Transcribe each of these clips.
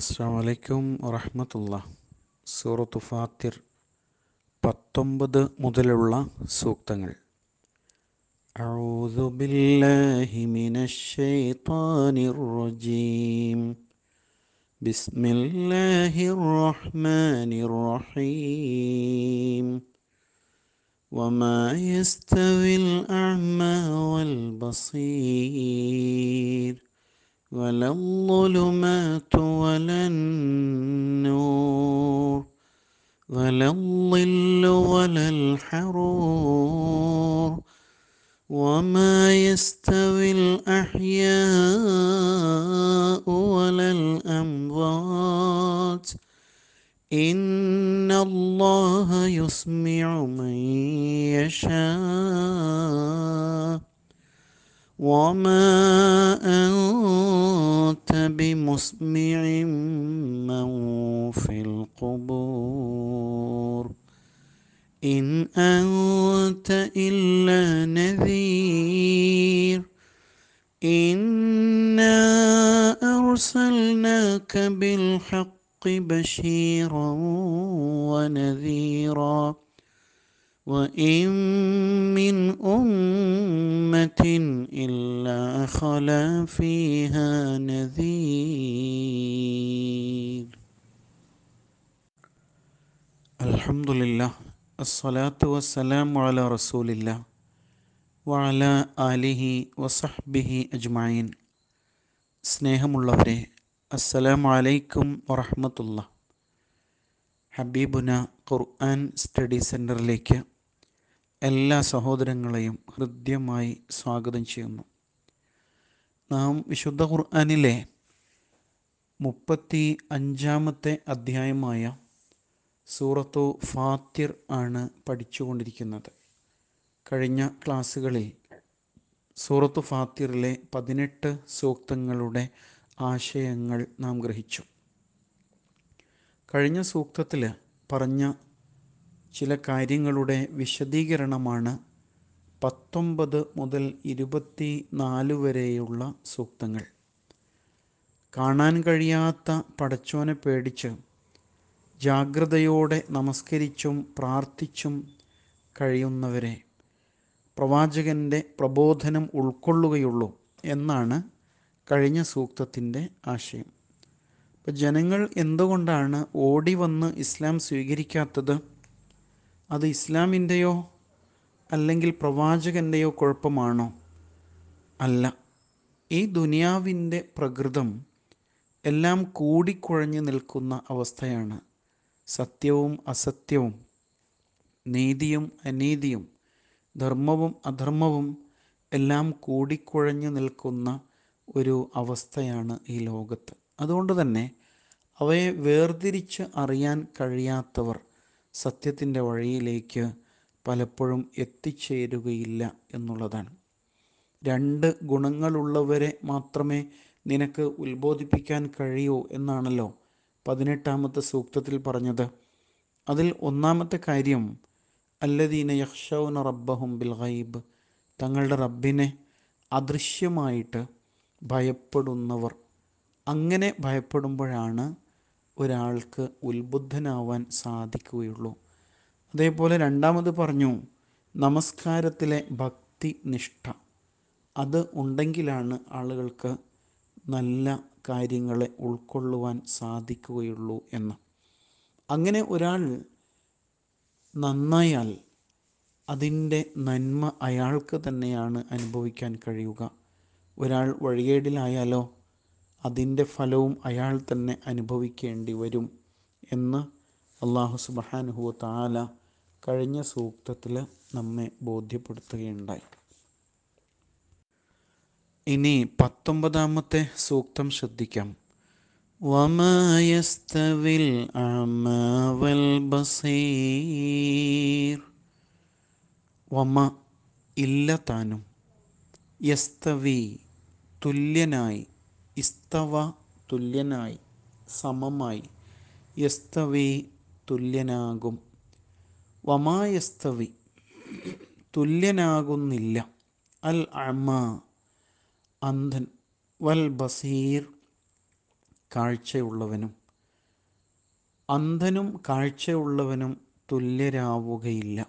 അസ്സാം വലൈക്കും വറഹമത്തുള്ള സൂറത്തു ഫാത്തിർ പത്തൊമ്പത് മുതലുള്ള സൂക്തങ്ങൾ أعوذ بالله من الشيطان الرجيم بسم الله الرحمن الرحيم وما يستوي الأعمى والبصير ولا الظلمات ولا النور ولا الظل ولا الحرور وما يستوي الأحياء ولا الأموات إن الله يسمع من يشاء وما أنت بمسمع من في القبور إن أنت إلا نذير إنا أرسلناك بالحق بشيرا ونذيرا وإن من أمة إلا خلا فيها نذير الحمد لله الصلاة والسلام على رسول الله وعلى وصحبه سنهم الله فيه السلام عليكم ورحمة الله حبيبنا قرآن ستدي سنر സെൻറ്ററിലേക്ക് എല്ലാ സഹോദരങ്ങളെയും ഹൃദ്യമായി സ്വാഗതം ചെയ്യുന്നു നാം വിശുദ്ധ ഖുർആാനിലെ മുപ്പത്തി അഞ്ചാമത്തെ അധ്യായമായ സൂറത്തു ഫാത്തിർ ആണ് പഠിച്ചുകൊണ്ടിരിക്കുന്നത് കഴിഞ്ഞ ക്ലാസ്സുകളിൽ സൂറത്തു ഫാത്തിറിലെ പതിനെട്ട് സൂക്തങ്ങളുടെ ആശയങ്ങൾ നാം ഗ്രഹിച്ചു കഴിഞ്ഞ സൂക്തത്തിൽ പറഞ്ഞ ചില കാര്യങ്ങളുടെ വിശദീകരണമാണ് പത്തൊമ്പത് മുതൽ ഇരുപത്തി നാല് വരെയുള്ള സൂക്തങ്ങൾ കാണാൻ കഴിയാത്ത പടച്ചോനെ പേടിച്ച് ജാഗ്രതയോടെ നമസ്കരിച്ചും പ്രാർത്ഥിച്ചും കഴിയുന്നവരെ പ്രവാചകൻ്റെ പ്രബോധനം ഉൾക്കൊള്ളുകയുള്ളൂ എന്നാണ് കഴിഞ്ഞ സൂക്തത്തിൻ്റെ ആശയം ഇപ്പം ജനങ്ങൾ എന്തുകൊണ്ടാണ് ഓടി വന്ന് ഇസ്ലാം സ്വീകരിക്കാത്തത് അത് ഇസ്ലാമിൻ്റെയോ അല്ലെങ്കിൽ പ്രവാചകൻ്റെയോ കുഴപ്പമാണോ അല്ല ഈ ദുനിയാവിൻ്റെ പ്രകൃതം എല്ലാം കൂടിക്കുഴഞ്ഞു നിൽക്കുന്ന അവസ്ഥയാണ് സത്യവും അസത്യവും നീതിയും അനീതിയും ധർമ്മവും അധർമ്മവും എല്ലാം കൂടിക്കുഴഞ്ഞു നിൽക്കുന്ന ഒരു അവസ്ഥയാണ് ഈ ലോകത്ത് അതുകൊണ്ട് തന്നെ അവയെ വേർതിരിച്ച് അറിയാൻ കഴിയാത്തവർ സത്യത്തിൻ്റെ വഴിയിലേക്ക് പലപ്പോഴും എത്തിച്ചേരുകയില്ല എന്നുള്ളതാണ് രണ്ട് ഗുണങ്ങളുള്ളവരെ മാത്രമേ നിനക്ക് ഉത്ബോധിപ്പിക്കാൻ കഴിയൂ എന്നാണല്ലോ പതിനെട്ടാമത്തെ സൂക്തത്തിൽ പറഞ്ഞത് അതിൽ ഒന്നാമത്തെ കാര്യം അല്ലദീന യക്ഷൗന റബ്ബഹും ബിൽ ഗൈബ് തങ്ങളുടെ റബ്ബിനെ അദൃശ്യമായിട്ട് ഭയപ്പെടുന്നവർ അങ്ങനെ ഭയപ്പെടുമ്പോഴാണ് ഒരാൾക്ക് ഉത്ബുദ്ധനാവാൻ സാധിക്കുകയുള്ളൂ അതേപോലെ രണ്ടാമത് പറഞ്ഞു നമസ്കാരത്തിലെ ഭക്തി നിഷ്ഠ അത് ഉണ്ടെങ്കിലാണ് ആളുകൾക്ക് നല്ല കാര്യങ്ങളെ ഉൾക്കൊള്ളുവാൻ സാധിക്കുകയുള്ളൂ എന്ന് അങ്ങനെ ഒരാൾ നന്നായാൽ അതിൻ്റെ നന്മ അയാൾക്ക് തന്നെയാണ് അനുഭവിക്കാൻ കഴിയുക ഒരാൾ വഴികേടിലായാലോ അതിൻ്റെ ഫലവും അയാൾ തന്നെ അനുഭവിക്കേണ്ടി വരും എന്ന് അള്ളാഹു സുബഹാനുഹു താല കഴിഞ്ഞ സൂക്തത്തിൽ നമ്മെ ബോധ്യപ്പെടുത്തുകയുണ്ടായി ഇനി പത്തൊമ്പതാമത്തെ സൂക്തം ശ്രദ്ധിക്കാം വമായസ്തവിൽ അമാവൽ ബസീർ വമ ഇല്ല താനും യസ്തവി തുല്യനായി ഇസ്തവ തുല്യനായി സമമായി യസ്തവി തുല്യനാകും വമായസ്തവി തുല്യനാകുന്നില്ല അൽ അമ അന്ധൻ വൽ ബസീർ കാഴ്ചയുള്ളവനും അന്ധനും കാഴ്ചയുള്ളവനും തുല്യരാവുകയില്ല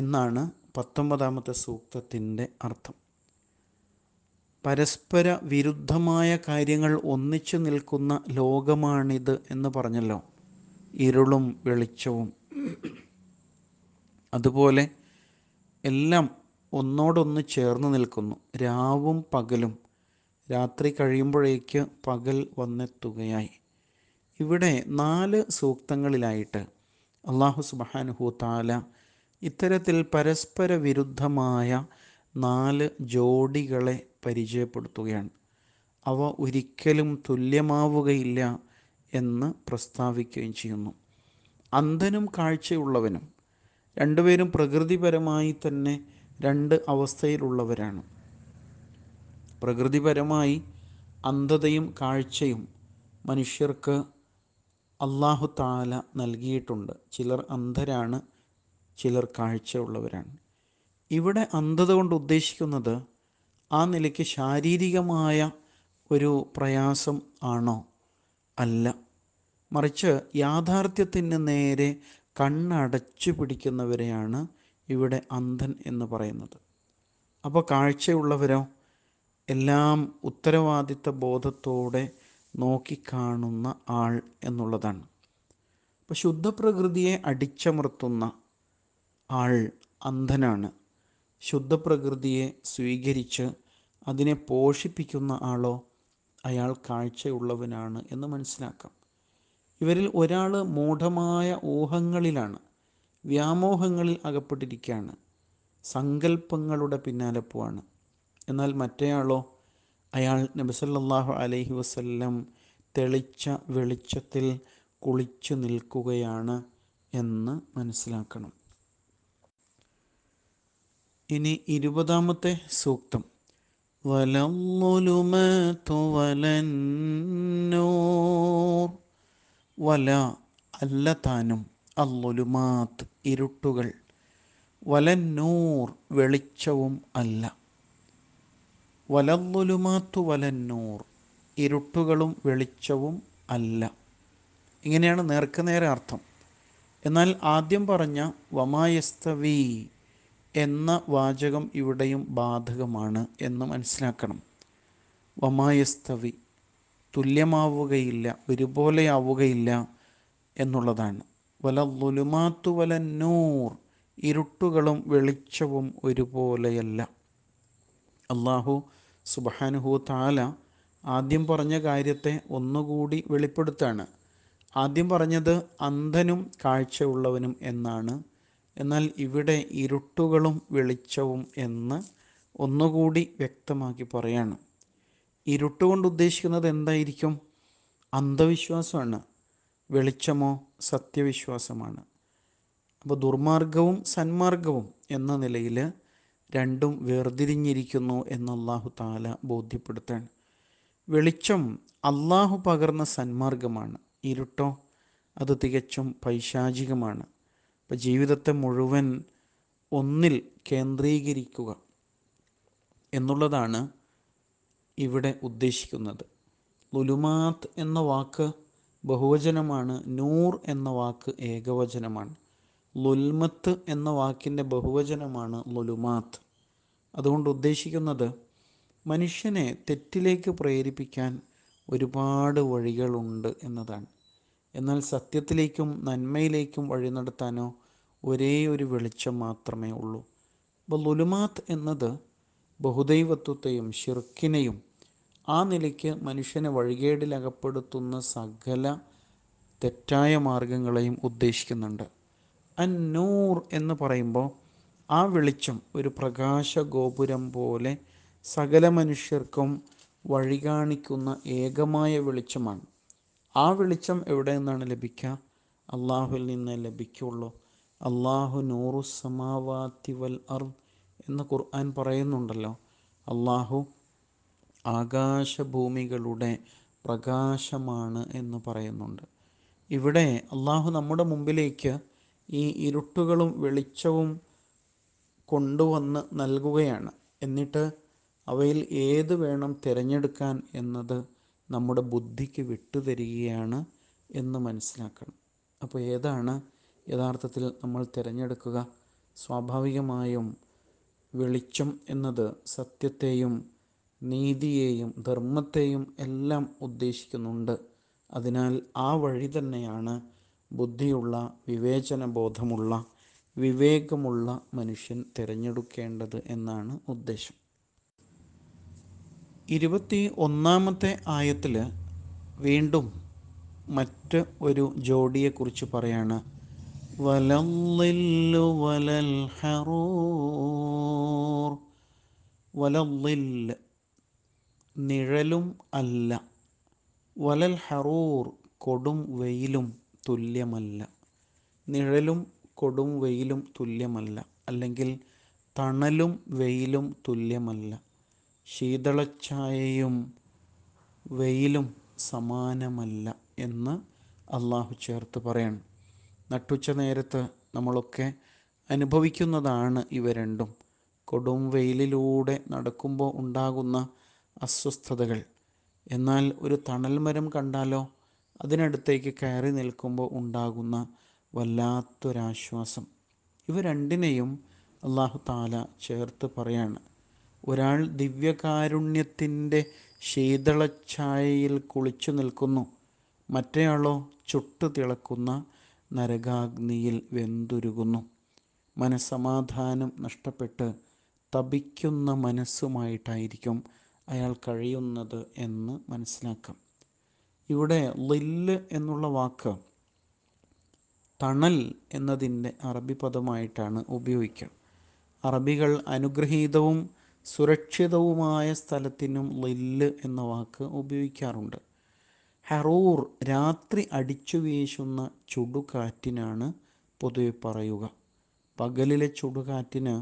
എന്നാണ് പത്തൊമ്പതാമത്തെ സൂക്തത്തിൻ്റെ അർത്ഥം പരസ്പര വിരുദ്ധമായ കാര്യങ്ങൾ ഒന്നിച്ചു നിൽക്കുന്ന ലോകമാണിത് എന്ന് പറഞ്ഞല്ലോ ഇരുളും വെളിച്ചവും അതുപോലെ എല്ലാം ഒന്നോടൊന്ന് ചേർന്ന് നിൽക്കുന്നു രാവും പകലും രാത്രി കഴിയുമ്പോഴേക്ക് പകൽ വന്നെത്തുകയായി ഇവിടെ നാല് സൂക്തങ്ങളിലായിട്ട് അള്ളാഹു സുബാനുഹു താല ഇത്തരത്തിൽ പരസ്പര വിരുദ്ധമായ നാല് ജോഡികളെ പരിചയപ്പെടുത്തുകയാണ് അവ ഒരിക്കലും തുല്യമാവുകയില്ല എന്ന് പ്രസ്താവിക്കുകയും ചെയ്യുന്നു അന്ധനും കാഴ്ചയുള്ളവനും രണ്ടുപേരും പ്രകൃതിപരമായി തന്നെ രണ്ട് അവസ്ഥയിലുള്ളവരാണ് പ്രകൃതിപരമായി അന്ധതയും കാഴ്ചയും മനുഷ്യർക്ക് അള്ളാഹു താല നൽകിയിട്ടുണ്ട് ചിലർ അന്ധരാണ് ചിലർ കാഴ്ചയുള്ളവരാണ് ഇവിടെ അന്ധത കൊണ്ട് ഉദ്ദേശിക്കുന്നത് ആ നിലയ്ക്ക് ശാരീരികമായ ഒരു പ്രയാസം ആണോ അല്ല മറിച്ച് യാഥാർത്ഥ്യത്തിന് നേരെ കണ്ണടച്ചു പിടിക്കുന്നവരെയാണ് ഇവിടെ അന്ധൻ എന്ന് പറയുന്നത് അപ്പോൾ കാഴ്ചയുള്ളവരോ എല്ലാം ഉത്തരവാദിത്ത ബോധത്തോടെ നോക്കിക്കാണുന്ന ആൾ എന്നുള്ളതാണ് അപ്പോൾ ശുദ്ധപ്രകൃതിയെ അടിച്ചമർത്തുന്ന ആൾ അന്ധനാണ് ശുദ്ധപ്രകൃതിയെ സ്വീകരിച്ച് അതിനെ പോഷിപ്പിക്കുന്ന ആളോ അയാൾ കാഴ്ചയുള്ളവനാണ് എന്ന് മനസ്സിലാക്കാം ഇവരിൽ ഒരാൾ മൂഢമായ ഊഹങ്ങളിലാണ് വ്യാമോഹങ്ങളിൽ അകപ്പെട്ടിരിക്കുകയാണ് സങ്കല്പങ്ങളുടെ പിന്നാലെ പോവാണ് എന്നാൽ മറ്റേയാളോ അയാൾ നബിസല്ലാഹു അലൈഹി വസല്ലം തെളിച്ച വെളിച്ചത്തിൽ കുളിച്ചു നിൽക്കുകയാണ് എന്ന് മനസ്സിലാക്കണം ഇനി ഇരുപതാമത്തെ സൂക്തം വലന്നുലുമൂർ വല അല്ല താനും അല്ലുലുമാത്ത് ഇരുട്ടുകൾ വലന്നൂർ വെളിച്ചവും അല്ല വലന്നുലുമാത്തു വലന്നൂർ ഇരുട്ടുകളും വെളിച്ചവും അല്ല ഇങ്ങനെയാണ് നേർക്കുനേരെ അർത്ഥം എന്നാൽ ആദ്യം പറഞ്ഞ വമായസ്തവി എന്ന വാചകം ഇവിടെയും ബാധകമാണ് എന്ന് മനസ്സിലാക്കണം വമായസ്തവി തുല്യമാവുകയില്ല ഒരുപോലെയാവുകയില്ല എന്നുള്ളതാണ് വല ലുലുമാത്തു വല നൂർ ഇരുട്ടുകളും വെളിച്ചവും ഒരുപോലെയല്ല അള്ളാഹു സുബാനുഹു താല ആദ്യം പറഞ്ഞ കാര്യത്തെ ഒന്നുകൂടി വെളിപ്പെടുത്താണ് ആദ്യം പറഞ്ഞത് അന്ധനും കാഴ്ചയുള്ളവനും എന്നാണ് എന്നാൽ ഇവിടെ ഇരുട്ടുകളും വെളിച്ചവും എന്ന് ഒന്നുകൂടി വ്യക്തമാക്കി പറയാണ് ഇരുട്ടുകൊണ്ട് ഉദ്ദേശിക്കുന്നത് എന്തായിരിക്കും അന്ധവിശ്വാസമാണ് വെളിച്ചമോ സത്യവിശ്വാസമാണ് അപ്പോൾ ദുർമാർഗവും സന്മാർഗവും എന്ന നിലയിൽ രണ്ടും വേർതിരിഞ്ഞിരിക്കുന്നു എന്ന് താല ബോധ്യപ്പെടുത്താണ് വെളിച്ചം അള്ളാഹു പകർന്ന സന്മാർഗമാണ് ഇരുട്ടോ അത് തികച്ചും പൈശാചികമാണ് അപ്പം ജീവിതത്തെ മുഴുവൻ ഒന്നിൽ കേന്ദ്രീകരിക്കുക എന്നുള്ളതാണ് ഇവിടെ ഉദ്ദേശിക്കുന്നത് ലുലുമാത്ത് എന്ന വാക്ക് ബഹുവചനമാണ് നൂർ എന്ന വാക്ക് ഏകവചനമാണ് ലുൽമത്ത് എന്ന വാക്കിൻ്റെ ബഹുവചനമാണ് ലുലുമാത്ത് അതുകൊണ്ട് ഉദ്ദേശിക്കുന്നത് മനുഷ്യനെ തെറ്റിലേക്ക് പ്രേരിപ്പിക്കാൻ ഒരുപാട് വഴികളുണ്ട് എന്നതാണ് എന്നാൽ സത്യത്തിലേക്കും നന്മയിലേക്കും വഴി നടത്താനോ ഒരേ ഒരു വെളിച്ചം മാത്രമേ ഉള്ളൂ അപ്പോൾ ലുലുമാത്ത് എന്നത് ബഹുദൈവത്വത്തെയും ഷിർക്കിനെയും ആ നിലയ്ക്ക് മനുഷ്യനെ വഴികേടിലകപ്പെടുത്തുന്ന സകല തെറ്റായ മാർഗങ്ങളെയും ഉദ്ദേശിക്കുന്നുണ്ട് അന്നൂർ എന്ന് പറയുമ്പോൾ ആ വെളിച്ചം ഒരു പ്രകാശ ഗോപുരം പോലെ സകല മനുഷ്യർക്കും വഴി കാണിക്കുന്ന ഏകമായ വെളിച്ചമാണ് ആ വെളിച്ചം എവിടെ നിന്നാണ് ലഭിക്കുക അള്ളാഹുവിൽ നിന്ന് ലഭിക്കുള്ളൂ അള്ളാഹു നൂറു സമാവാത്തി വൽ അർദ് എന്ന് ഖുർആൻ പറയുന്നുണ്ടല്ലോ അള്ളാഹു ആകാശഭൂമികളുടെ പ്രകാശമാണ് എന്ന് പറയുന്നുണ്ട് ഇവിടെ അള്ളാഹു നമ്മുടെ മുമ്പിലേക്ക് ഈ ഇരുട്ടുകളും വെളിച്ചവും കൊണ്ടുവന്ന് നൽകുകയാണ് എന്നിട്ട് അവയിൽ ഏത് വേണം തിരഞ്ഞെടുക്കാൻ എന്നത് നമ്മുടെ ബുദ്ധിക്ക് വിട്ടുതരികയാണ് എന്ന് മനസ്സിലാക്കണം അപ്പോൾ ഏതാണ് യഥാർത്ഥത്തിൽ നമ്മൾ തിരഞ്ഞെടുക്കുക സ്വാഭാവികമായും വെളിച്ചം എന്നത് സത്യത്തെയും നീതിയെയും ധർമ്മത്തെയും എല്ലാം ഉദ്ദേശിക്കുന്നുണ്ട് അതിനാൽ ആ വഴി തന്നെയാണ് ബുദ്ധിയുള്ള ബോധമുള്ള വിവേകമുള്ള മനുഷ്യൻ തിരഞ്ഞെടുക്കേണ്ടത് എന്നാണ് ഉദ്ദേശം ഇരുപത്തി ഒന്നാമത്തെ ആയത്തിൽ വീണ്ടും മറ്റ് ഒരു ജോഡിയെക്കുറിച്ച് പറയാണ് വലല്ലില്ലു വലൽ ഹറൂർ നിഴലും അല്ല വലൽ ഹറൂർ കൊടും വെയിലും തുല്യമല്ല നിഴലും കൊടും വെയിലും തുല്യമല്ല അല്ലെങ്കിൽ തണലും വെയിലും തുല്യമല്ല ശീതളച്ഛായയും വെയിലും സമാനമല്ല എന്ന് അള്ളാഹു ചേർത്ത് പറയണം നട്ടുച്ച നേരത്ത് നമ്മളൊക്കെ അനുഭവിക്കുന്നതാണ് ഇവ രണ്ടും കൊടും വെയിലിലൂടെ നടക്കുമ്പോൾ ഉണ്ടാകുന്ന അസ്വസ്ഥതകൾ എന്നാൽ ഒരു തണൽ മരം കണ്ടാലോ അതിനടുത്തേക്ക് കയറി നിൽക്കുമ്പോൾ ഉണ്ടാകുന്ന വല്ലാത്തൊരാശ്വാസം ഇവ രണ്ടിനെയും അള്ളാഹു താല ചേർത്ത് പറയാണ് ഒരാൾ ദിവ്യകാരുണ്യത്തിൻ്റെ ശീതളഛായയിൽ കുളിച്ചു നിൽക്കുന്നു മറ്റേയാളോ ചുട്ടു തിളക്കുന്ന നരകാഗ്നിയിൽ വെന്തുരുകുന്നു മനസമാധാനം നഷ്ടപ്പെട്ട് തപിക്കുന്ന മനസ്സുമായിട്ടായിരിക്കും അയാൾ കഴിയുന്നത് എന്ന് മനസ്സിലാക്കാം ഇവിടെ ലില്ല് എന്നുള്ള വാക്ക് തണൽ എന്നതിൻ്റെ അറബി പദമായിട്ടാണ് ഉപയോഗിക്കുക അറബികൾ അനുഗ്രഹീതവും സുരക്ഷിതവുമായ സ്ഥലത്തിനും ലില്ല് എന്ന വാക്ക് ഉപയോഗിക്കാറുണ്ട് ഹറൂർ രാത്രി അടിച്ചു വീശുന്ന ചുടുകാറ്റിനാണ് പൊതുവെ പറയുക പകലിലെ ചുടുകാറ്റിന്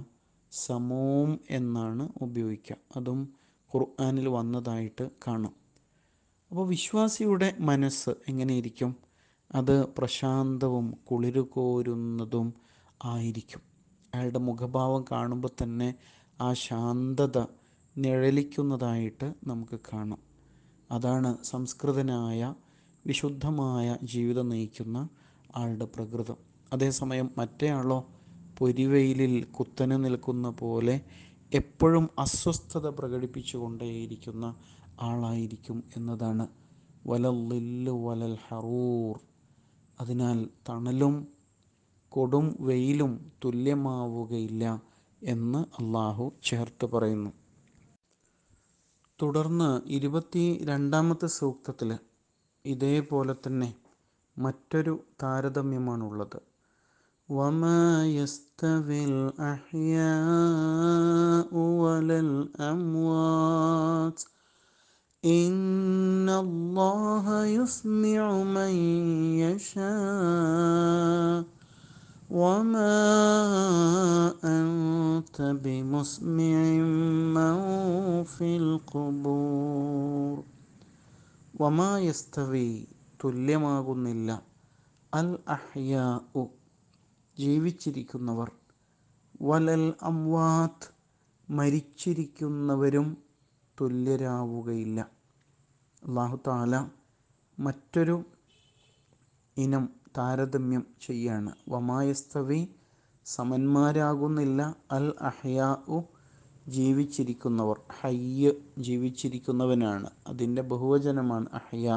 സമൂം എന്നാണ് ഉപയോഗിക്കുക അതും ഖുർആാനിൽ വന്നതായിട്ട് കാണാം അപ്പോൾ വിശ്വാസിയുടെ മനസ്സ് എങ്ങനെയിരിക്കും അത് പ്രശാന്തവും കുളിരുകോരുന്നതും ആയിരിക്കും അയാളുടെ മുഖഭാവം കാണുമ്പോൾ തന്നെ ആ ശാന്തത നിഴലിക്കുന്നതായിട്ട് നമുക്ക് കാണാം അതാണ് സംസ്കൃതനായ വിശുദ്ധമായ ജീവിതം നയിക്കുന്ന ആളുടെ പ്രകൃതം അതേസമയം മറ്റേയാളോ പൊരിവെയിലിൽ കുത്തന് നിൽക്കുന്ന പോലെ എപ്പോഴും അസ്വസ്ഥത പ്രകടിപ്പിച്ചുകൊണ്ടേയിരിക്കുന്ന ആളായിരിക്കും എന്നതാണ് വലല്ലില്ലു വലൽ ഹറൂർ അതിനാൽ തണലും കൊടും വെയിലും തുല്യമാവുകയില്ല എന്ന് അള്ളാഹു ചേർത്ത് പറയുന്നു തുടർന്ന് ഇരുപത്തി രണ്ടാമത്തെ സൂക്തത്തിൽ ഇതേപോലെ തന്നെ മറ്റൊരു താരതമ്യമാണുള്ളത് വമയസ്തവിൽ അഹ്യ മൻ യശാ وما أنت بمسمع من في القبور وما يستوي തുല്യമാകുന്നില്ല അൽ അഹ്യാ ജീവിച്ചിരിക്കുന്നവർ വലൽ അംവാത് മരിച്ചിരിക്കുന്നവരും തുല്യരാവുകയില്ല അള്ളാഹു താല മറ്റൊരു ഇനം താരതമ്യം ചെയ്യാണ്. വമായസ്തവി സമന്മാരാകുന്നില്ല അൽ അഹ്യാഉ ജീവിച്ചിരിക്കുന്നവർ. ഹയ്യ് ജീവിച്ചിരിക്കുന്നവനാണ്. അതിന്റെ ബഹുവചനമാണ് അഹ്യാ.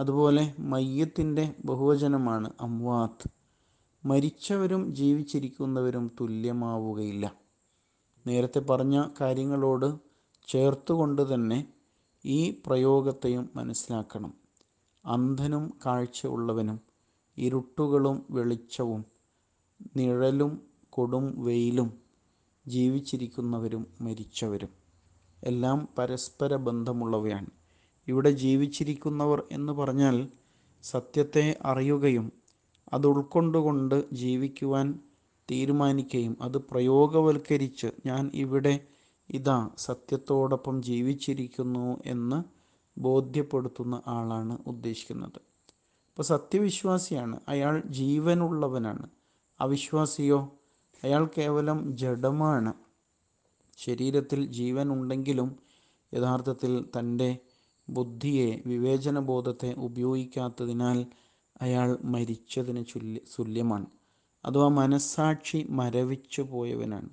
അതുപോലെ മയ്യത്തിൻ്റെ ബഹുവചനമാണ് അംവാത്ത്. മരിച്ചവരും ജീവിച്ചിരിക്കുന്നവരും തുല്യമാവുകയില്ല. നേരത്തെ പറഞ്ഞ കാര്യങ്ങളോട് ചേർത്തുകൊണ്ട് തന്നെ ഈ പ്രയോഗത്തെയും മനസ്സിലാക്കണം. അന്ധനും കാഴ്ച ഉള്ളവനും ഇരുട്ടുകളും വെളിച്ചവും നിഴലും കൊടും വെയിലും ജീവിച്ചിരിക്കുന്നവരും മരിച്ചവരും എല്ലാം പരസ്പര ബന്ധമുള്ളവയാണ് ഇവിടെ ജീവിച്ചിരിക്കുന്നവർ എന്ന് പറഞ്ഞാൽ സത്യത്തെ അറിയുകയും അത് ഉൾക്കൊണ്ടുകൊണ്ട് ജീവിക്കുവാൻ തീരുമാനിക്കുകയും അത് പ്രയോഗവൽക്കരിച്ച് ഞാൻ ഇവിടെ ഇതാ സത്യത്തോടൊപ്പം ജീവിച്ചിരിക്കുന്നു എന്ന് ബോധ്യപ്പെടുത്തുന്ന ആളാണ് ഉദ്ദേശിക്കുന്നത് ഇപ്പോൾ സത്യവിശ്വാസിയാണ് അയാൾ ജീവനുള്ളവനാണ് അവിശ്വാസിയോ അയാൾ കേവലം ജഡമാണ് ശരീരത്തിൽ ജീവൻ ഉണ്ടെങ്കിലും യഥാർത്ഥത്തിൽ തൻ്റെ ബുദ്ധിയെ വിവേചന ബോധത്തെ ഉപയോഗിക്കാത്തതിനാൽ അയാൾ മരിച്ചതിന് ചുല്യ തുല്യമാണ് അഥവാ മനസ്സാക്ഷി മരവിച്ചു പോയവനാണ്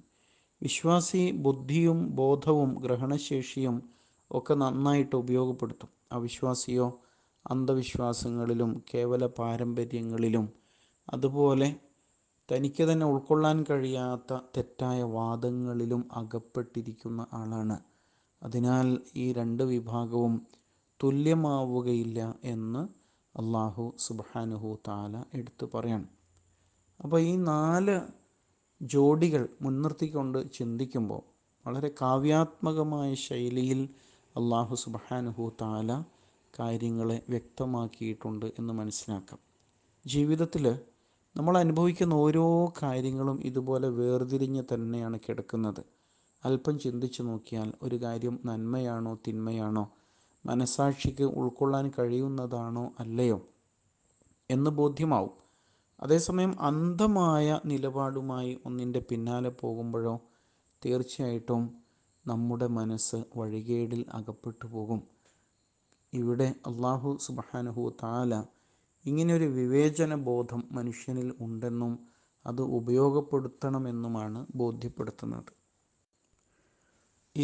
വിശ്വാസി ബുദ്ധിയും ബോധവും ഗ്രഹണശേഷിയും ഒക്കെ നന്നായിട്ട് ഉപയോഗപ്പെടുത്തും അവിശ്വാസിയോ അന്ധവിശ്വാസങ്ങളിലും കേവല പാരമ്പര്യങ്ങളിലും അതുപോലെ തനിക്ക് തന്നെ ഉൾക്കൊള്ളാൻ കഴിയാത്ത തെറ്റായ വാദങ്ങളിലും അകപ്പെട്ടിരിക്കുന്ന ആളാണ് അതിനാൽ ഈ രണ്ട് വിഭാഗവും തുല്യമാവുകയില്ല എന്ന് അള്ളാഹു സുബാനുഹു താല എടുത്തു പറയാണ് അപ്പോൾ ഈ നാല് ജോഡികൾ മുൻനിർത്തിക്കൊണ്ട് ചിന്തിക്കുമ്പോൾ വളരെ കാവ്യാത്മകമായ ശൈലിയിൽ അള്ളാഹു സുബാനുഹു താല കാര്യങ്ങളെ വ്യക്തമാക്കിയിട്ടുണ്ട് എന്ന് മനസ്സിലാക്കാം ജീവിതത്തിൽ നമ്മൾ അനുഭവിക്കുന്ന ഓരോ കാര്യങ്ങളും ഇതുപോലെ വേർതിരിഞ്ഞ് തന്നെയാണ് കിടക്കുന്നത് അല്പം ചിന്തിച്ചു നോക്കിയാൽ ഒരു കാര്യം നന്മയാണോ തിന്മയാണോ മനസാക്ഷിക്ക് ഉൾക്കൊള്ളാൻ കഴിയുന്നതാണോ അല്ലയോ എന്ന് ബോധ്യമാവും അതേസമയം അന്ധമായ നിലപാടുമായി ഒന്നിൻ്റെ പിന്നാലെ പോകുമ്പോഴോ തീർച്ചയായിട്ടും നമ്മുടെ മനസ്സ് വഴികേടിൽ അകപ്പെട്ടു പോകും ഇവിടെ അള്ളാഹു സുബഹാനഹു താല ഇങ്ങനെയൊരു വിവേചന ബോധം മനുഷ്യനിൽ ഉണ്ടെന്നും അത് ഉപയോഗപ്പെടുത്തണമെന്നുമാണ് ബോധ്യപ്പെടുത്തുന്നത്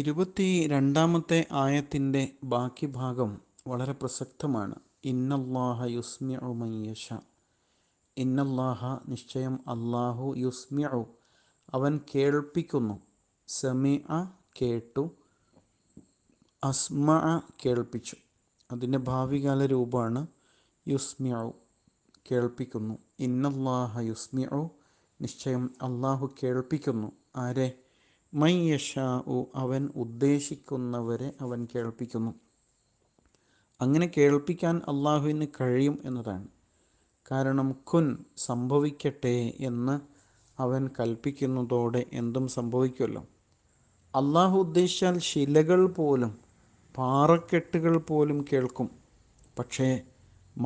ഇരുപത്തി രണ്ടാമത്തെ ആയത്തിൻ്റെ ബാക്കി ഭാഗം വളരെ പ്രസക്തമാണ് ഇന്നല്ലാഹ യുസ്മി മയ്യഷ ഇന്നല്ലാഹ നിശ്ചയം അള്ളാഹു യുസ്മിഉ അവൻ കേൾപ്പിക്കുന്നു സമീഅ കേട്ടു അസ്മഅ കേൾപ്പിച്ചു അതിൻ്റെ ഭാവികാല രൂപമാണ് യുസ്മിഉ കേൾപ്പിക്കുന്നു ഇന്നല്ലാഹ യുസ്മിഉ നിശ്ചയം അള്ളാഹു കേൾപ്പിക്കുന്നു ആരെ മൈ യഷാഉ അവൻ ഉദ്ദേശിക്കുന്നവരെ അവൻ കേൾപ്പിക്കുന്നു അങ്ങനെ കേൾപ്പിക്കാൻ അള്ളാഹുവിന് കഴിയും എന്നതാണ് കാരണം കുൻ സംഭവിക്കട്ടെ എന്ന് അവൻ കൽപ്പിക്കുന്നതോടെ എന്തും സംഭവിക്കുമല്ലോ അള്ളാഹു ഉദ്ദേശിച്ചാൽ ശിലകൾ പോലും പാറക്കെട്ടുകൾ പോലും കേൾക്കും പക്ഷേ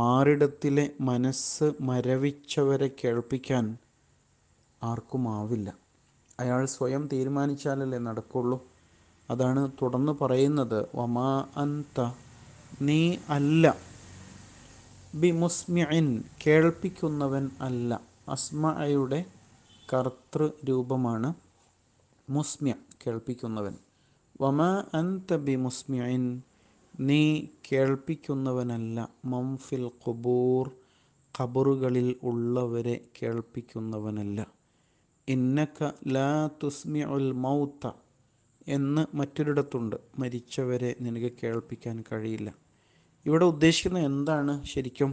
മാറിടത്തിലെ മനസ്സ് മരവിച്ചവരെ കേൾപ്പിക്കാൻ ആർക്കുമാവില്ല അയാൾ സ്വയം തീരുമാനിച്ചാലല്ലേ നടക്കുള്ളൂ അതാണ് തുടർന്ന് പറയുന്നത് വമാ അന്ത നീ അല്ല ബിമുസ്മിൻ കേൾപ്പിക്കുന്നവൻ അല്ല അസ്മയുടെ കർത്തൃ രൂപമാണ് മുസ്മ്യ കേൾപ്പിക്കുന്നവൻ വമ അന്ത ബിമുസ്മിഇൻ നീ കേൾപ്പിക്കുന്നവനല്ല മംഫിൽ ഖുബൂർ ഖബറുകളിൽ ഉള്ളവരെ കേൾപ്പിക്കുന്നവനല്ല ഇന്നക്ക ലാ തുസ്മി ഉൽ മൗത്ത എന്ന് മറ്റൊരിടത്തുണ്ട് മരിച്ചവരെ നിനക്ക് കേൾപ്പിക്കാൻ കഴിയില്ല ഇവിടെ ഉദ്ദേശിക്കുന്നത് എന്താണ് ശരിക്കും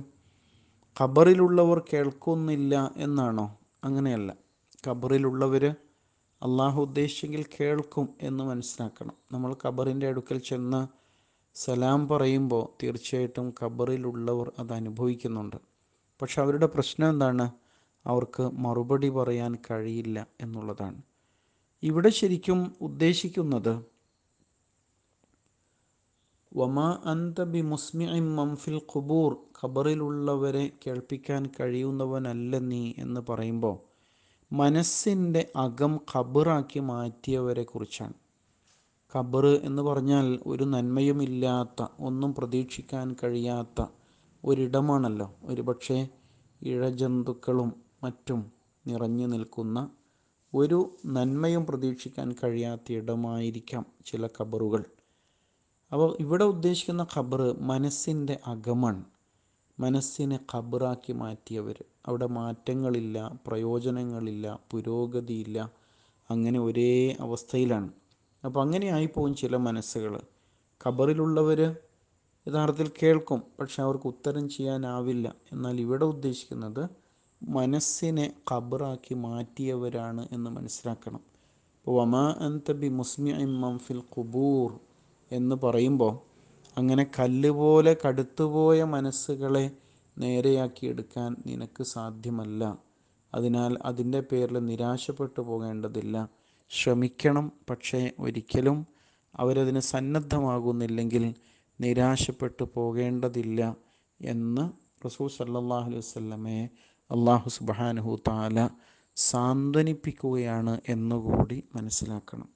ഖബറിലുള്ളവർ കേൾക്കുന്നില്ല എന്നാണോ അങ്ങനെയല്ല ഖബറിലുള്ളവർ അള്ളാഹു ഉദ്ദേശിച്ചെങ്കിൽ കേൾക്കും എന്ന് മനസ്സിലാക്കണം നമ്മൾ ഖബറിൻ്റെ അടുക്കൽ ചെന്ന് സലാം പറയുമ്പോൾ തീർച്ചയായിട്ടും ഖബറിലുള്ളവർ അത് അനുഭവിക്കുന്നുണ്ട് പക്ഷെ അവരുടെ പ്രശ്നം എന്താണ് അവർക്ക് മറുപടി പറയാൻ കഴിയില്ല എന്നുള്ളതാണ് ഇവിടെ ശരിക്കും ഉദ്ദേശിക്കുന്നത് വമ അന്ത ബി മുസ്മിഇം മംഫിൽ ഖുബൂർ ഖബറിലുള്ളവരെ കേൾപ്പിക്കാൻ കഴിയുന്നവനല്ല നീ എന്ന് പറയുമ്പോൾ മനസ്സിൻ്റെ അകം ഖബറാക്കി മാറ്റിയവരെ കുറിച്ചാണ് ഖബർ എന്ന് പറഞ്ഞാൽ ഒരു നന്മയുമില്ലാത്ത ഒന്നും പ്രതീക്ഷിക്കാൻ കഴിയാത്ത ഒരിടമാണല്ലോ ഒരുപക്ഷെ ഇഴജന്തുക്കളും മറ്റും നിറഞ്ഞു നിൽക്കുന്ന ഒരു നന്മയും പ്രതീക്ഷിക്കാൻ കഴിയാത്ത ഇടമായിരിക്കാം ചില ഖബറുകൾ അപ്പോൾ ഇവിടെ ഉദ്ദേശിക്കുന്ന ഖബർ മനസ്സിൻ്റെ അകമാണ് മനസ്സിനെ ഖബറാക്കി മാറ്റിയവർ അവിടെ മാറ്റങ്ങളില്ല പ്രയോജനങ്ങളില്ല പുരോഗതിയില്ല അങ്ങനെ ഒരേ അവസ്ഥയിലാണ് അപ്പോൾ അങ്ങനെ ആയിപ്പോവും ചില മനസ്സുകൾ ഖബറിലുള്ളവർ യഥാർത്ഥത്തിൽ കേൾക്കും പക്ഷെ അവർക്ക് ഉത്തരം ചെയ്യാനാവില്ല എന്നാൽ ഇവിടെ ഉദ്ദേശിക്കുന്നത് മനസ്സിനെ ഖബറാക്കി മാറ്റിയവരാണ് എന്ന് മനസ്സിലാക്കണം ഒമാ അൻ തബി മുസ്മി ഫിൽ ഖുബൂർ എന്ന് പറയുമ്പോൾ അങ്ങനെ കല്ലുപോലെ കടുത്തുപോയ മനസ്സുകളെ നേരെയാക്കിയെടുക്കാൻ നിനക്ക് സാധ്യമല്ല അതിനാൽ അതിൻ്റെ പേരിൽ നിരാശപ്പെട്ടു പോകേണ്ടതില്ല ശ്രമിക്കണം പക്ഷേ ഒരിക്കലും അവരതിന് സന്നദ്ധമാകുന്നില്ലെങ്കിൽ നിരാശപ്പെട്ടു പോകേണ്ടതില്ല എന്ന് റസൂൽ സല്ലാഹു അലൈഹി വല്ലമയെ അള്ളാഹു സുബാനുഹു താല സാന്ത്വനിപ്പിക്കുകയാണ് എന്നുകൂടി മനസ്സിലാക്കണം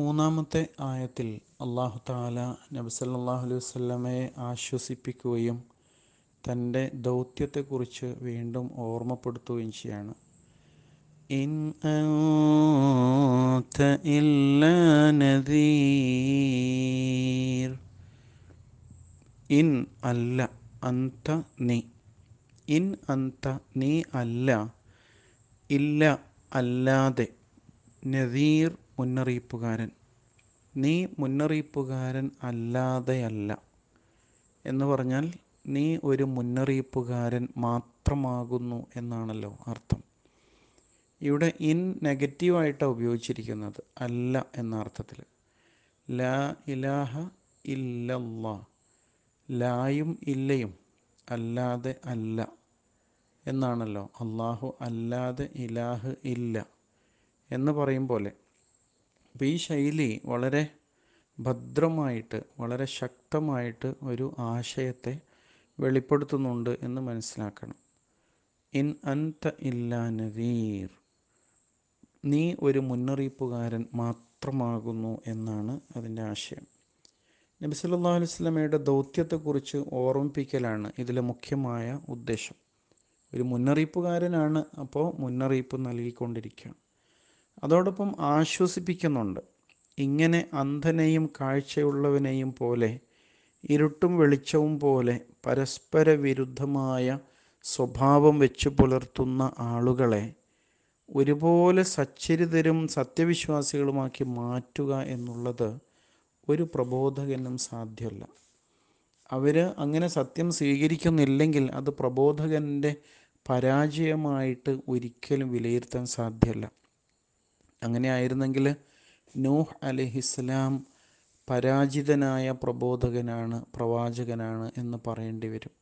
മൂന്നാമത്തെ ആയത്തിൽ അള്ളാഹു താല നബിസല്ലാഹു അലൈഹി വല്ലമയെ ആശ്വസിപ്പിക്കുകയും തൻ്റെ ദൗത്യത്തെക്കുറിച്ച് വീണ്ടും ഓർമ്മപ്പെടുത്തുകയും ചെയ്യാണ് ഇൻ ഇൻ അല്ല അന്ത നീ ഇൻ അന്ത നീ അല്ല ഇല്ല അല്ലാതെ നദീർ മുന്നറിയിപ്പുകാരൻ നീ മുന്നറിയിപ്പുകാരൻ അല്ലാതെയല്ല എന്ന് പറഞ്ഞാൽ നീ ഒരു മുന്നറിയിപ്പുകാരൻ മാത്രമാകുന്നു എന്നാണല്ലോ അർത്ഥം ഇവിടെ ഇൻ നെഗറ്റീവായിട്ടാണ് ഉപയോഗിച്ചിരിക്കുന്നത് അല്ല എന്ന അർത്ഥത്തിൽ ലാ ഇലാഹ ഇല്ലല്ലാ ലായും ഇല്ലയും അല്ലാതെ അല്ല എന്നാണല്ലോ അള്ളാഹു അല്ലാതെ ഇലാഹ് ഇല്ല എന്ന് പറയും പോലെ അപ്പോൾ ഈ ശൈലി വളരെ ഭദ്രമായിട്ട് വളരെ ശക്തമായിട്ട് ഒരു ആശയത്തെ വെളിപ്പെടുത്തുന്നുണ്ട് എന്ന് മനസ്സിലാക്കണം ഇൻ അന്ത ഇല്ലാ നദീർ നീ ഒരു മുന്നറിയിപ്പുകാരൻ മാത്രമാകുന്നു എന്നാണ് അതിൻ്റെ ആശയം നബി സല്ലാ അലുസ്ലമയുടെ ദൗത്യത്തെക്കുറിച്ച് ഓർമ്മിപ്പിക്കലാണ് ഇതിലെ മുഖ്യമായ ഉദ്ദേശം ഒരു മുന്നറിയിപ്പുകാരനാണ് അപ്പോൾ മുന്നറിയിപ്പ് നൽകിക്കൊണ്ടിരിക്കുകയാണ് അതോടൊപ്പം ആശ്വസിപ്പിക്കുന്നുണ്ട് ഇങ്ങനെ അന്ധനെയും കാഴ്ചയുള്ളവനെയും പോലെ ഇരുട്ടും വെളിച്ചവും പോലെ പരസ്പര വിരുദ്ധമായ സ്വഭാവം വെച്ച് പുലർത്തുന്ന ആളുകളെ ഒരുപോലെ സച്ചരിതരും സത്യവിശ്വാസികളുമാക്കി മാറ്റുക എന്നുള്ളത് ഒരു പ്രബോധകനും സാധ്യമല്ല അവർ അങ്ങനെ സത്യം സ്വീകരിക്കുന്നില്ലെങ്കിൽ അത് പ്രബോധകൻ്റെ പരാജയമായിട്ട് ഒരിക്കലും വിലയിരുത്താൻ സാധ്യമല്ല അങ്ങനെയായിരുന്നെങ്കിൽ നൂഹ് അലഹിസ്ലാം പരാജിതനായ പ്രബോധകനാണ് പ്രവാചകനാണ് എന്ന് പറയേണ്ടി വരും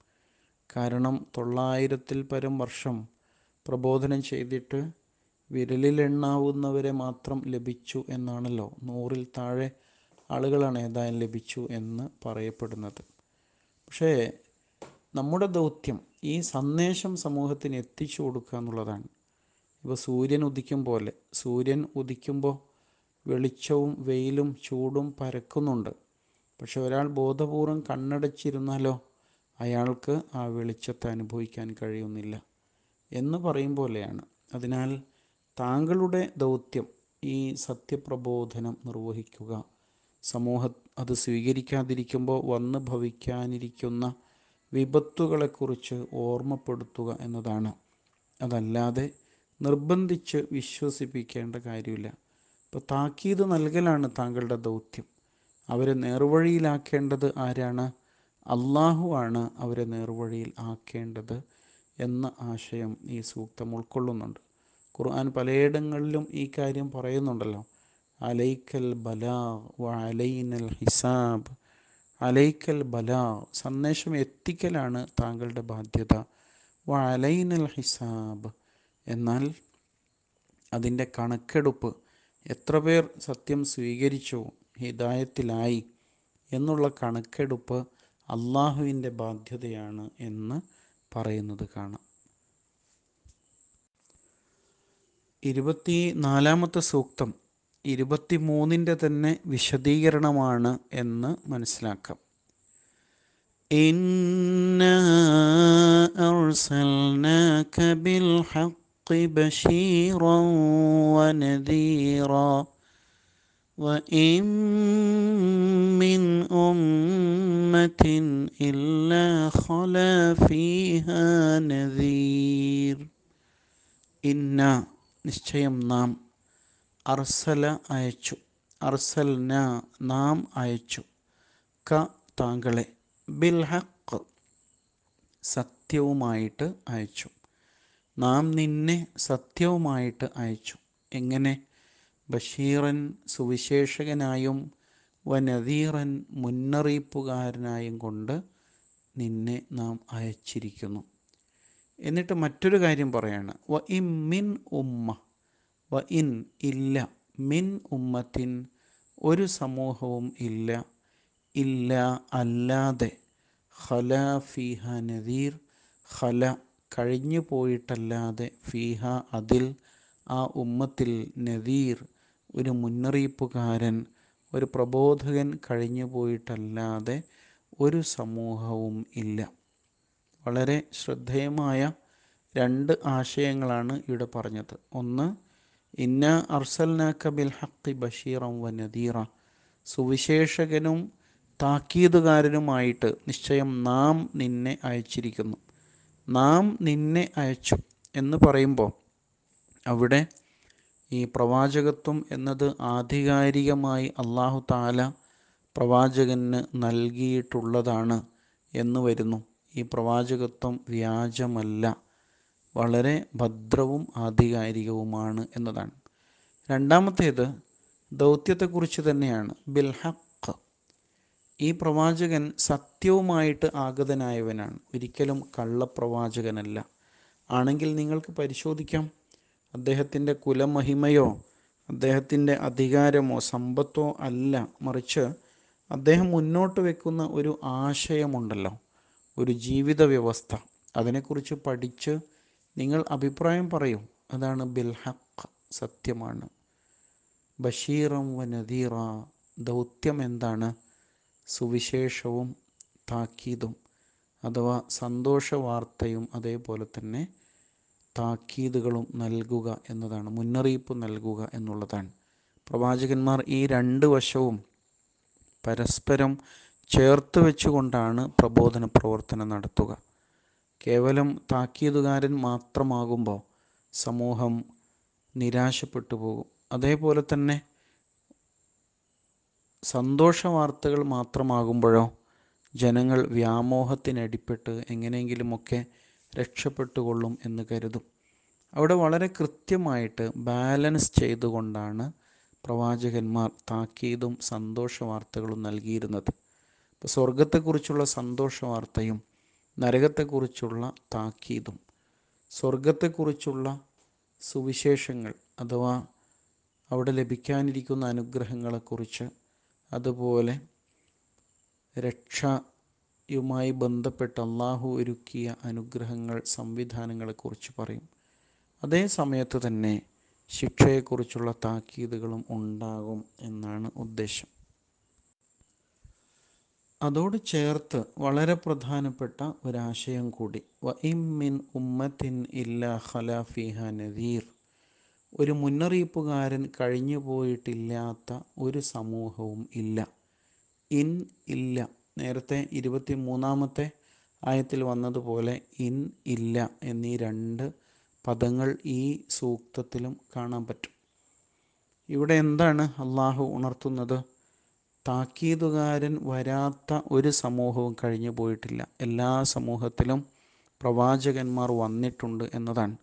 കാരണം തൊള്ളായിരത്തിൽ പരം വർഷം പ്രബോധനം ചെയ്തിട്ട് വിരലിലെണ്ണാവുന്നവരെ മാത്രം ലഭിച്ചു എന്നാണല്ലോ നൂറിൽ താഴെ ആളുകളാണ് ഏതായാലും ലഭിച്ചു എന്ന് പറയപ്പെടുന്നത് പക്ഷേ നമ്മുടെ ദൗത്യം ഈ സന്ദേശം സമൂഹത്തിന് എത്തിച്ചു കൊടുക്കുക എന്നുള്ളതാണ് ഇപ്പോൾ സൂര്യൻ ഉദിക്കും പോലെ സൂര്യൻ ഉദിക്കുമ്പോൾ വെളിച്ചവും വെയിലും ചൂടും പരക്കുന്നുണ്ട് പക്ഷെ ഒരാൾ ബോധപൂർവം കണ്ണടച്ചിരുന്നാലോ അയാൾക്ക് ആ വെളിച്ചത്തെ അനുഭവിക്കാൻ കഴിയുന്നില്ല എന്ന് പറയും പോലെയാണ് അതിനാൽ താങ്കളുടെ ദൗത്യം ഈ സത്യപ്രബോധനം നിർവഹിക്കുക സമൂഹ അത് സ്വീകരിക്കാതിരിക്കുമ്പോൾ വന്ന് ഭവിക്കാനിരിക്കുന്ന വിപത്തുകളെക്കുറിച്ച് ഓർമ്മപ്പെടുത്തുക എന്നതാണ് അതല്ലാതെ നിർബന്ധിച്ച് വിശ്വസിപ്പിക്കേണ്ട കാര്യമില്ല ഇപ്പോൾ താക്കീത് നൽകലാണ് താങ്കളുടെ ദൗത്യം അവരെ നേർവഴിയിലാക്കേണ്ടത് ആരാണ് അള്ളാഹു ആണ് അവരെ നേർവഴിയിൽ ആക്കേണ്ടത് എന്ന ആശയം ഈ സൂക്തം ഉൾക്കൊള്ളുന്നുണ്ട് ഖുർആൻ പലയിടങ്ങളിലും ഈ കാര്യം പറയുന്നുണ്ടല്ലോ അലൈക്കൽ ബലാ അലൈനൽ ഹിസാബ് അലൈക്കൽ ബലാ സന്ദേശം എത്തിക്കലാണ് താങ്കളുടെ ബാധ്യത വ അലൈനൽ ഹിസാബ് എന്നാൽ അതിൻ്റെ കണക്കെടുപ്പ് എത്ര പേർ സത്യം സ്വീകരിച്ചു ഹിതായത്തിലായി എന്നുള്ള കണക്കെടുപ്പ് അള്ളാഹുവിൻ്റെ ബാധ്യതയാണ് എന്ന് പറയുന്നത് കാണാം ഇരുപത്തി നാലാമത്തെ സൂക്തം മൂന്നിൻ്റെ തന്നെ വിശദീകരണമാണ് എന്ന് മനസ്സിലാക്കാം إنا أرسلناك بالحق الحق بشيرا ونذيرا وإن من أمة إلا خلا فيها نذير إن നിശ്ചയം നാം അർസല അയച്ചു അർസൽന നാം അയച്ചു ക താങ്കളെ ബിൽ ഹക്ക് സത്യവുമായിട്ട് അയച്ചു നാം നിന്നെ സത്യവുമായിട്ട് അയച്ചു എങ്ങനെ ബഷീറൻ സുവിശേഷകനായും വനദീറൻ മുന്നറിയിപ്പുകാരനായും കൊണ്ട് നിന്നെ നാം അയച്ചിരിക്കുന്നു എന്നിട്ട് മറ്റൊരു കാര്യം പറയാണ് വ ഇൻ മിൻ ഉമ്മ വ ഇൻ ഇല്ല മിൻ ഉമ്മത്തിൻ ഒരു സമൂഹവും ഇല്ല ഇല്ല അല്ലാതെ ഖല ഫിഹ നദീർ ഖല കഴിഞ്ഞു പോയിട്ടല്ലാതെ ഫീഹ അതിൽ ആ ഉമ്മത്തിൽ നദീർ ഒരു മുന്നറിയിപ്പുകാരൻ ഒരു പ്രബോധകൻ കഴിഞ്ഞു പോയിട്ടല്ലാതെ ഒരു സമൂഹവും ഇല്ല വളരെ ശ്രദ്ധേയമായ രണ്ട് ആശയങ്ങളാണ് ഇവിടെ പറഞ്ഞത് ഒന്ന് ഇന്ന അർസൽനാക്ക ബിൽ ഹക്കി ബഷീറം വ നദീറ സുവിശേഷകനും താക്കീതുകാരനുമായിട്ട് നിശ്ചയം നാം നിന്നെ അയച്ചിരിക്കുന്നു നാം നിന്നെ അയച്ചു എന്ന് പറയുമ്പോൾ അവിടെ ഈ പ്രവാചകത്വം എന്നത് ആധികാരികമായി അള്ളാഹു താല പ്രവാചകന് നൽകിയിട്ടുള്ളതാണ് എന്ന് വരുന്നു ഈ പ്രവാചകത്വം വ്യാജമല്ല വളരെ ഭദ്രവും ആധികാരികവുമാണ് എന്നതാണ് രണ്ടാമത്തേത് ദൗത്യത്തെക്കുറിച്ച് തന്നെയാണ് ബിൽഹക് ഈ പ്രവാചകൻ സത്യവുമായിട്ട് ആഗതനായവനാണ് ഒരിക്കലും കള്ളപ്രവാചകനല്ല ആണെങ്കിൽ നിങ്ങൾക്ക് പരിശോധിക്കാം അദ്ദേഹത്തിൻ്റെ കുലമഹിമയോ അദ്ദേഹത്തിൻ്റെ അധികാരമോ സമ്പത്തോ അല്ല മറിച്ച് അദ്ദേഹം മുന്നോട്ട് വെക്കുന്ന ഒരു ആശയമുണ്ടല്ലോ ഒരു ജീവിത വ്യവസ്ഥ അതിനെക്കുറിച്ച് പഠിച്ച് നിങ്ങൾ അഭിപ്രായം പറയും അതാണ് ബിൽഹഖ് സത്യമാണ് ബഷീറം വ നദീറ ദൗത്യം എന്താണ് സുവിശേഷവും താക്കീതും അഥവാ സന്തോഷ വാർത്തയും അതേപോലെ തന്നെ താക്കീതുകളും നൽകുക എന്നതാണ് മുന്നറിയിപ്പ് നൽകുക എന്നുള്ളതാണ് പ്രവാചകന്മാർ ഈ രണ്ട് വശവും പരസ്പരം ചേർത്ത് വെച്ചുകൊണ്ടാണ് പ്രബോധന പ്രവർത്തനം നടത്തുക കേവലം താക്കീതുകാരൻ മാത്രമാകുമ്പോൾ സമൂഹം നിരാശപ്പെട്ടു പോകും അതേപോലെ തന്നെ സന്തോഷ വാർത്തകൾ മാത്രമാകുമ്പോഴോ ജനങ്ങൾ വ്യാമോഹത്തിനടിപ്പെട്ട് എങ്ങനെയെങ്കിലുമൊക്കെ രക്ഷപ്പെട്ടുകൊള്ളും എന്ന് കരുതും അവിടെ വളരെ കൃത്യമായിട്ട് ബാലൻസ് ചെയ്തുകൊണ്ടാണ് പ്രവാചകന്മാർ താക്കീതും സന്തോഷ വാർത്തകളും നൽകിയിരുന്നത് ഇപ്പോൾ സ്വർഗത്തെക്കുറിച്ചുള്ള സന്തോഷ വാർത്തയും നരകത്തെക്കുറിച്ചുള്ള താക്കീതും സ്വർഗത്തെക്കുറിച്ചുള്ള സുവിശേഷങ്ങൾ അഥവാ അവിടെ ലഭിക്കാനിരിക്കുന്ന അനുഗ്രഹങ്ങളെക്കുറിച്ച് അതുപോലെ രക്ഷയുമായി ബന്ധപ്പെട്ട് അള്ളാഹു ഒരുക്കിയ അനുഗ്രഹങ്ങൾ സംവിധാനങ്ങളെക്കുറിച്ച് പറയും അതേ സമയത്ത് തന്നെ ശിക്ഷയെക്കുറിച്ചുള്ള താക്കീതുകളും ഉണ്ടാകും എന്നാണ് ഉദ്ദേശം അതോട് ചേർത്ത് വളരെ പ്രധാനപ്പെട്ട ഒരാശയം കൂടി വ ഇം മിൻ ഉമ്മത്തിൻ ഇല്ല ഖലാഫിഹ നദീർ ഒരു മുന്നറിയിപ്പുകാരൻ കഴിഞ്ഞു പോയിട്ടില്ലാത്ത ഒരു സമൂഹവും ഇല്ല ഇൻ ഇല്ല നേരത്തെ ഇരുപത്തി മൂന്നാമത്തെ ആയത്തിൽ വന്നതുപോലെ ഇൻ ഇല്ല എന്നീ രണ്ട് പദങ്ങൾ ഈ സൂക്തത്തിലും കാണാൻ പറ്റും ഇവിടെ എന്താണ് അള്ളാഹു ഉണർത്തുന്നത് താക്കീതുകാരൻ വരാത്ത ഒരു സമൂഹവും കഴിഞ്ഞു പോയിട്ടില്ല എല്ലാ സമൂഹത്തിലും പ്രവാചകന്മാർ വന്നിട്ടുണ്ട് എന്നതാണ്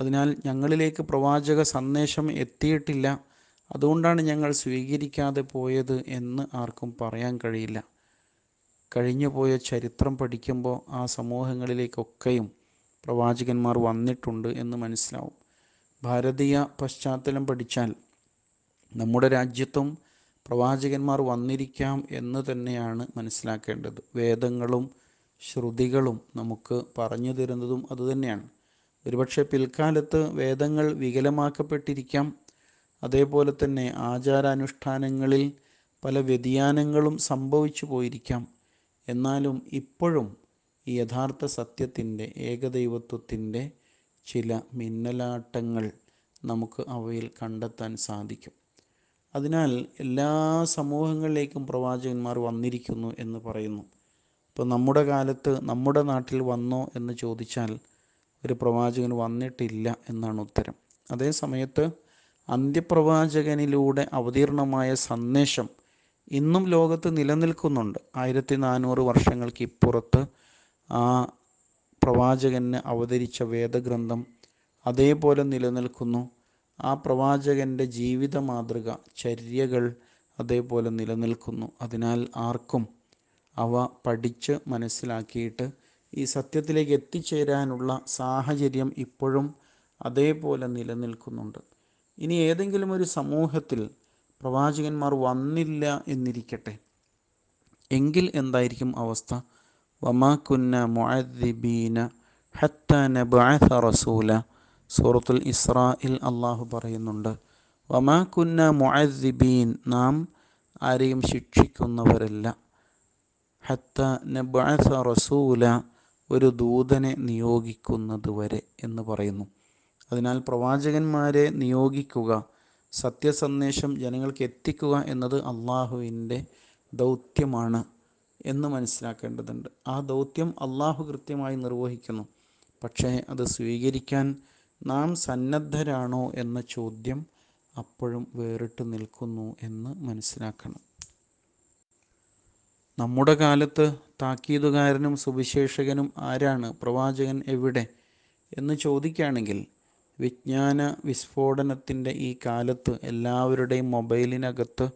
അതിനാൽ ഞങ്ങളിലേക്ക് പ്രവാചക സന്ദേശം എത്തിയിട്ടില്ല അതുകൊണ്ടാണ് ഞങ്ങൾ സ്വീകരിക്കാതെ പോയത് എന്ന് ആർക്കും പറയാൻ കഴിയില്ല പോയ ചരിത്രം പഠിക്കുമ്പോൾ ആ സമൂഹങ്ങളിലേക്കൊക്കെയും പ്രവാചകന്മാർ വന്നിട്ടുണ്ട് എന്ന് മനസ്സിലാവും ഭാരതീയ പശ്ചാത്തലം പഠിച്ചാൽ നമ്മുടെ രാജ്യത്തും പ്രവാചകന്മാർ വന്നിരിക്കാം എന്ന് തന്നെയാണ് മനസ്സിലാക്കേണ്ടത് വേദങ്ങളും ശ്രുതികളും നമുക്ക് പറഞ്ഞു തരുന്നതും അതുതന്നെയാണ് ഒരുപക്ഷെ പിൽക്കാലത്ത് വേദങ്ങൾ വികലമാക്കപ്പെട്ടിരിക്കാം അതേപോലെ തന്നെ ആചാരാനുഷ്ഠാനങ്ങളിൽ പല വ്യതിയാനങ്ങളും സംഭവിച്ചു പോയിരിക്കാം എന്നാലും ഇപ്പോഴും ഈ യഥാർത്ഥ സത്യത്തിൻ്റെ ഏകദൈവത്വത്തിൻ്റെ ചില മിന്നലാട്ടങ്ങൾ നമുക്ക് അവയിൽ കണ്ടെത്താൻ സാധിക്കും അതിനാൽ എല്ലാ സമൂഹങ്ങളിലേക്കും പ്രവാചകന്മാർ വന്നിരിക്കുന്നു എന്ന് പറയുന്നു ഇപ്പോൾ നമ്മുടെ കാലത്ത് നമ്മുടെ നാട്ടിൽ വന്നോ എന്ന് ചോദിച്ചാൽ ഒരു പ്രവാചകൻ വന്നിട്ടില്ല എന്നാണ് ഉത്തരം അതേ സമയത്ത് അന്ത്യപ്രവാചകനിലൂടെ അവതീർണമായ സന്ദേശം ഇന്നും ലോകത്ത് നിലനിൽക്കുന്നുണ്ട് ആയിരത്തി നാനൂറ് വർഷങ്ങൾക്ക് ഇപ്പുറത്ത് ആ പ്രവാചകന് അവതരിച്ച വേദഗ്രന്ഥം അതേപോലെ നിലനിൽക്കുന്നു ആ പ്രവാചകൻ്റെ ജീവിത മാതൃക ചര്യകൾ അതേപോലെ നിലനിൽക്കുന്നു അതിനാൽ ആർക്കും അവ പഠിച്ച് മനസ്സിലാക്കിയിട്ട് ഈ സത്യത്തിലേക്ക് എത്തിച്ചേരാനുള്ള സാഹചര്യം ഇപ്പോഴും അതേപോലെ നിലനിൽക്കുന്നുണ്ട് ഇനി ഏതെങ്കിലും ഒരു സമൂഹത്തിൽ പ്രവാചകന്മാർ വന്നില്ല എന്നിരിക്കട്ടെ എങ്കിൽ എന്തായിരിക്കും അവസ്ഥ വമാക്കുന്ന മുഅദ്ദിബീന ഹത്താ നബഅഥ റസൂല സൂറത്തുൽ ഇസ്രായിൽ അള്ളാഹു പറയുന്നുണ്ട് കുന്ന മുഅദ്ദിബീൻ നാം ആരെയും ശിക്ഷിക്കുന്നവരല്ല ഹത്ത നബഅഥ റസൂല ഒരു ദൂതനെ നിയോഗിക്കുന്നത് വരെ എന്ന് പറയുന്നു അതിനാൽ പ്രവാചകന്മാരെ നിയോഗിക്കുക സത്യസന്ദേശം ജനങ്ങൾക്ക് എത്തിക്കുക എന്നത് അള്ളാഹുവിൻ്റെ ദൗത്യമാണ് എന്ന് മനസ്സിലാക്കേണ്ടതുണ്ട് ആ ദൗത്യം അള്ളാഹു കൃത്യമായി നിർവഹിക്കുന്നു പക്ഷേ അത് സ്വീകരിക്കാൻ നാം സന്നദ്ധരാണോ എന്ന ചോദ്യം അപ്പോഴും വേറിട്ട് നിൽക്കുന്നു എന്ന് മനസ്സിലാക്കണം നമ്മുടെ കാലത്ത് താക്കീതുകാരനും സുവിശേഷകനും ആരാണ് പ്രവാചകൻ എവിടെ എന്ന് ചോദിക്കുകയാണെങ്കിൽ വിജ്ഞാന വിസ്ഫോടനത്തിൻ്റെ ഈ കാലത്ത് എല്ലാവരുടെയും മൊബൈലിനകത്ത്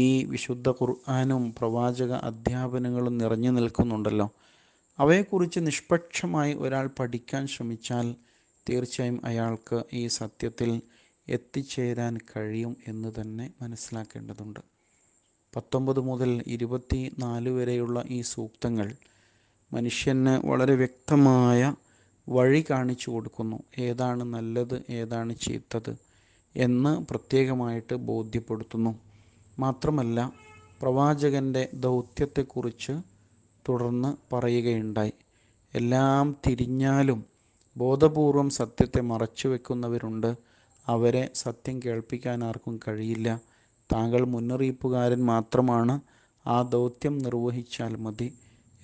ഈ വിശുദ്ധ ഖുർആാനും പ്രവാചക അധ്യാപനങ്ങളും നിറഞ്ഞു നിൽക്കുന്നുണ്ടല്ലോ അവയെക്കുറിച്ച് നിഷ്പക്ഷമായി ഒരാൾ പഠിക്കാൻ ശ്രമിച്ചാൽ തീർച്ചയായും അയാൾക്ക് ഈ സത്യത്തിൽ എത്തിച്ചേരാൻ കഴിയും എന്ന് തന്നെ മനസ്സിലാക്കേണ്ടതുണ്ട് പത്തൊമ്പത് മുതൽ ഇരുപത്തി നാല് വരെയുള്ള ഈ സൂക്തങ്ങൾ മനുഷ്യന് വളരെ വ്യക്തമായ വഴി കാണിച്ചു കൊടുക്കുന്നു ഏതാണ് നല്ലത് ഏതാണ് ചീത്തത് എന്ന് പ്രത്യേകമായിട്ട് ബോധ്യപ്പെടുത്തുന്നു മാത്രമല്ല പ്രവാചകൻ്റെ ദൗത്യത്തെക്കുറിച്ച് തുടർന്ന് പറയുകയുണ്ടായി എല്ലാം തിരിഞ്ഞാലും ബോധപൂർവം സത്യത്തെ മറച്ചു വെക്കുന്നവരുണ്ട് അവരെ സത്യം കേൾപ്പിക്കാൻ ആർക്കും കഴിയില്ല താങ്കൾ മുന്നറിയിപ്പുകാരൻ മാത്രമാണ് ആ ദൗത്യം നിർവഹിച്ചാൽ മതി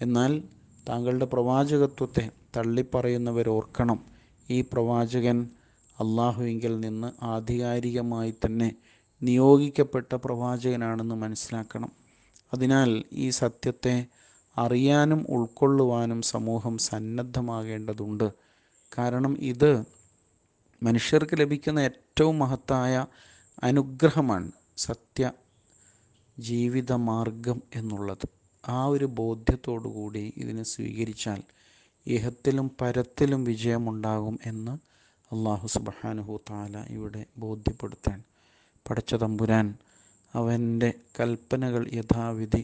എന്നാൽ താങ്കളുടെ പ്രവാചകത്വത്തെ തള്ളിപ്പറയുന്നവർ ഓർക്കണം ഈ പ്രവാചകൻ അള്ളാഹുവിങ്കിൽ നിന്ന് ആധികാരികമായി തന്നെ നിയോഗിക്കപ്പെട്ട പ്രവാചകനാണെന്ന് മനസ്സിലാക്കണം അതിനാൽ ഈ സത്യത്തെ അറിയാനും ഉൾക്കൊള്ളുവാനും സമൂഹം സന്നദ്ധമാകേണ്ടതുണ്ട് കാരണം ഇത് മനുഷ്യർക്ക് ലഭിക്കുന്ന ഏറ്റവും മഹത്തായ അനുഗ്രഹമാണ് സത്യ ജീവിതമാർഗം എന്നുള്ളത് ആ ഒരു ബോധ്യത്തോടുകൂടി ഇതിനെ സ്വീകരിച്ചാൽ ഇഹത്തിലും പരത്തിലും വിജയമുണ്ടാകും എന്ന് അള്ളാഹു സുബഹാനുഹു താല ഇവിടെ ബോധ്യപ്പെടുത്താൻ പടച്ച തമ്പുരാൻ അവൻ്റെ കൽപ്പനകൾ യഥാവിധി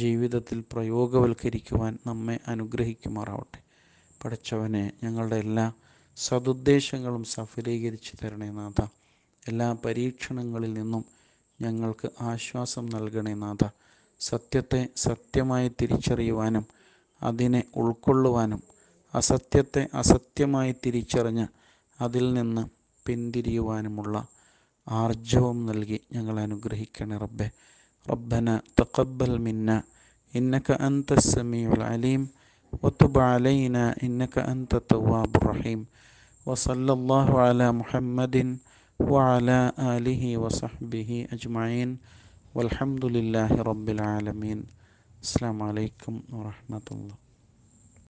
ജീവിതത്തിൽ പ്രയോഗവൽക്കരിക്കുവാൻ നമ്മെ അനുഗ്രഹിക്കുമാറാവട്ടെ പഠിച്ചവനെ ഞങ്ങളുടെ എല്ലാ സതുദ്ദേശങ്ങളും സഫലീകരിച്ച് തരണേ നാഥ എല്ലാ പരീക്ഷണങ്ങളിൽ നിന്നും ഞങ്ങൾക്ക് ആശ്വാസം നൽകണേ നാഥ സത്യത്തെ സത്യമായി തിരിച്ചറിയുവാനും അതിനെ ഉൾക്കൊള്ളുവാനും അസത്യത്തെ അസത്യമായി തിരിച്ചറിഞ്ഞ് അതിൽ നിന്ന് പിന്തിരിയുവാനുമുള്ള ആർജവം നൽകി ഞങ്ങൾ അനുഗ്രഹിക്കണേ റബ്ബെ റബ്ബന തഖബ്ബൽ മിന്ന ഇന്നക അന്ത സമീ അലീം ഒത്തുബ അലൈന ഇന്നക്ക أنت التواب الرحيم وصلى الله وعلى آله وصحبه أجمعين والحمد لله رب العالمين السلام عليكم ورحمة الله